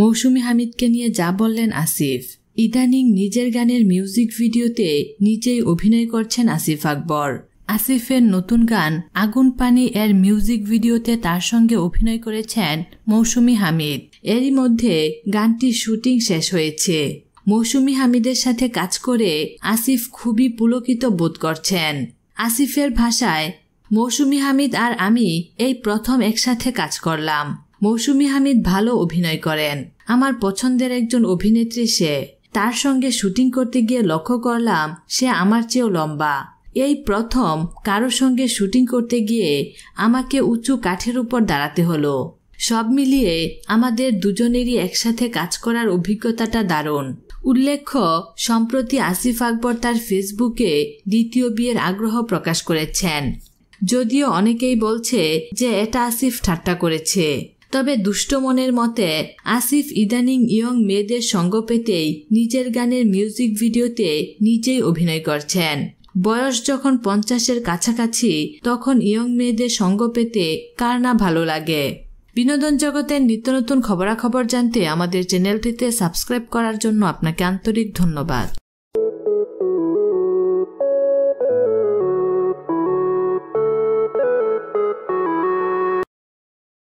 মৌসুমি হামিদকে নিয়ে যা বললেন আসিফ ইদানিং নিজের গানের মিউজিক ভিডিওতে নিজেই অভিনয় করছেন আসিফ আকবর আসিফের নতুন গান আগুন পানি এর মিউজিক ভিডিওতে তার সঙ্গে অভিনয় করেছেন মৌসুমি হামিদ এরই মধ্যে গানটির শুটিং শেষ হয়েছে মৌসুমি হামিদের সাথে কাজ করে আসিফ খুবই পুলকিত বোধ করছেন আসিফের ভাষায় মৌসুমি হামিদ আর আমি এই প্রথম একসাথে কাজ করলাম মৌসুমি হামিদ ভালো অভিনয় করেন আমার পছন্দের একজন অভিনেত্রী সে তার সঙ্গে শুটিং করতে গিয়ে লক্ষ্য করলাম সে আমার চেয়েও লম্বা এই প্রথম কারো সঙ্গে শুটিং করতে গিয়ে আমাকে উঁচু কাঠের উপর দাঁড়াতে হলো সব মিলিয়ে আমাদের দুজনেরই একসাথে কাজ করার অভিজ্ঞতাটা দারুণ উল্লেখ্য সম্প্রতি আসিফ আকবর তার ফেসবুকে দ্বিতীয় বিয়ের আগ্রহ প্রকাশ করেছেন যদিও অনেকেই বলছে যে এটা আসিফ ঠাট্টা করেছে তবে দুষ্ট মনের মতে আসিফ ইদানিং ইয়ং মেয়েদের সঙ্গ পেতেই নিজের গানের মিউজিক ভিডিওতে নিজেই অভিনয় করছেন বয়স যখন পঞ্চাশের কাছাকাছি তখন ইয়ং মেয়েদের সঙ্গ পেতে কার না ভালো লাগে বিনোদন জগতের নিত্য নতুন খবরাখবর জানতে আমাদের চ্যানেলটিতে সাবস্ক্রাইব করার জন্য আপনাকে আন্তরিক ধন্যবাদ